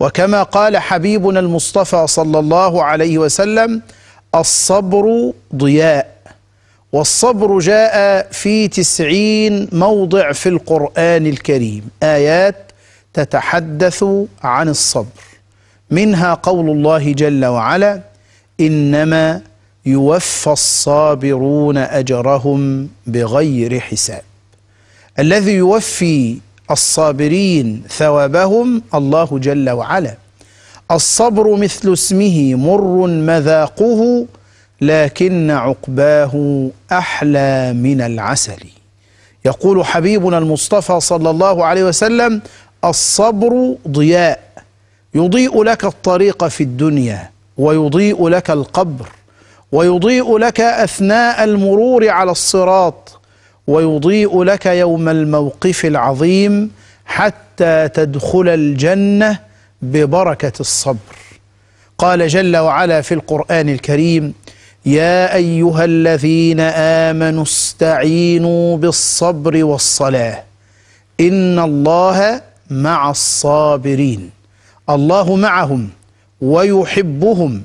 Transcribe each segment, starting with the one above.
وكما قال حبيبنا المصطفى صلى الله عليه وسلم الصبر ضياء والصبر جاء في تسعين موضع في القرآن الكريم آيات تتحدث عن الصبر منها قول الله جل وعلا إنما يوفى الصابرون أجرهم بغير حساب الذي يوفي الصابرين ثوابهم الله جل وعلا الصبر مثل اسمه مر مذاقه لكن عقباه احلى من العسل يقول حبيبنا المصطفى صلى الله عليه وسلم الصبر ضياء يضيء لك الطريق في الدنيا ويضيء لك القبر ويضيء لك اثناء المرور على الصراط ويضيء لك يوم الموقف العظيم حتى تدخل الجنة ببركة الصبر قال جل وعلا في القرآن الكريم يا أيها الذين آمنوا استعينوا بالصبر والصلاة إن الله مع الصابرين الله معهم ويحبهم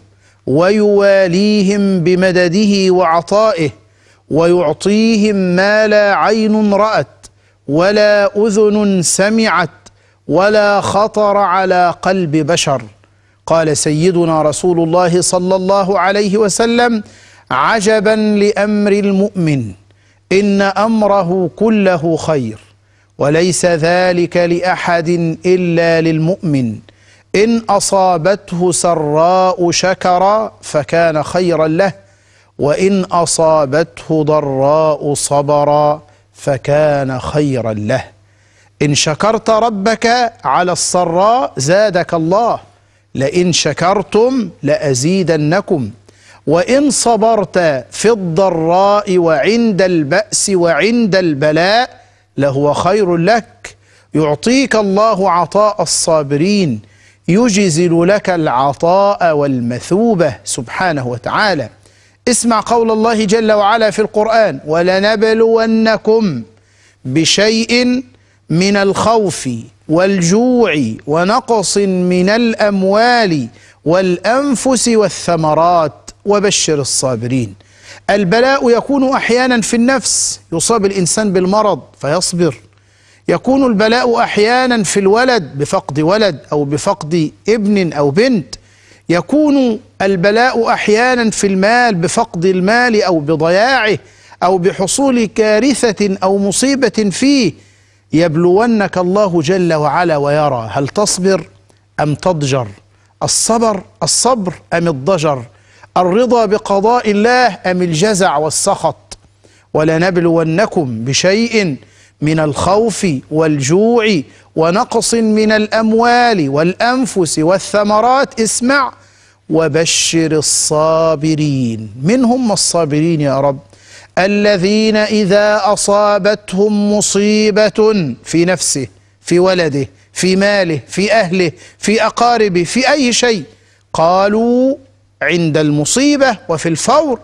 ويواليهم بمدده وعطائه ويعطيهم ما لا عين رأت ولا أذن سمعت ولا خطر على قلب بشر قال سيدنا رسول الله صلى الله عليه وسلم عجبا لأمر المؤمن إن أمره كله خير وليس ذلك لأحد إلا للمؤمن إن أصابته سراء شكر فكان خيرا له وإن أصابته ضراء صبرا فكان خيرا له إن شكرت ربك على السراء زادك الله لئن شكرتم لأزيدنكم وإن صبرت في الضراء وعند البأس وعند البلاء لهو خير لك يعطيك الله عطاء الصابرين يجزل لك العطاء والمثوبة سبحانه وتعالى اسمع قول الله جل وعلا في القرآن ولنبلونكم بشيء من الخوف والجوع ونقص من الأموال والأنفس والثمرات وبشر الصابرين البلاء يكون أحيانا في النفس يصاب الإنسان بالمرض فيصبر يكون البلاء أحيانا في الولد بفقد ولد أو بفقد ابن أو بنت يكون البلاء احيانا في المال بفقد المال او بضياعه او بحصول كارثه او مصيبه فيه يبلونك الله جل وعلا ويرى هل تصبر ام تضجر الصبر الصبر ام الضجر الرضا بقضاء الله ام الجزع والسخط ولنبلونكم بشيء من الخوف والجوع ونقص من الاموال والانفس والثمرات اسمع وبشر الصابرين من هم الصابرين يا رب الذين إذا أصابتهم مصيبة في نفسه في ولده في ماله في أهله في أقاربه في أي شيء قالوا عند المصيبة وفي الفور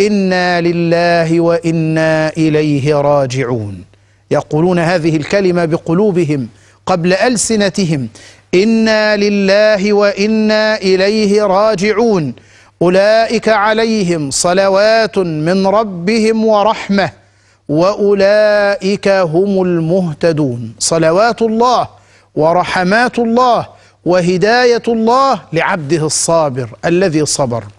إنا لله وإنا إليه راجعون يقولون هذه الكلمة بقلوبهم قبل ألسنتهم إنا لله وإنا إليه راجعون أولئك عليهم صلوات من ربهم ورحمة وأولئك هم المهتدون صلوات الله ورحمات الله وهداية الله لعبده الصابر الذي صبر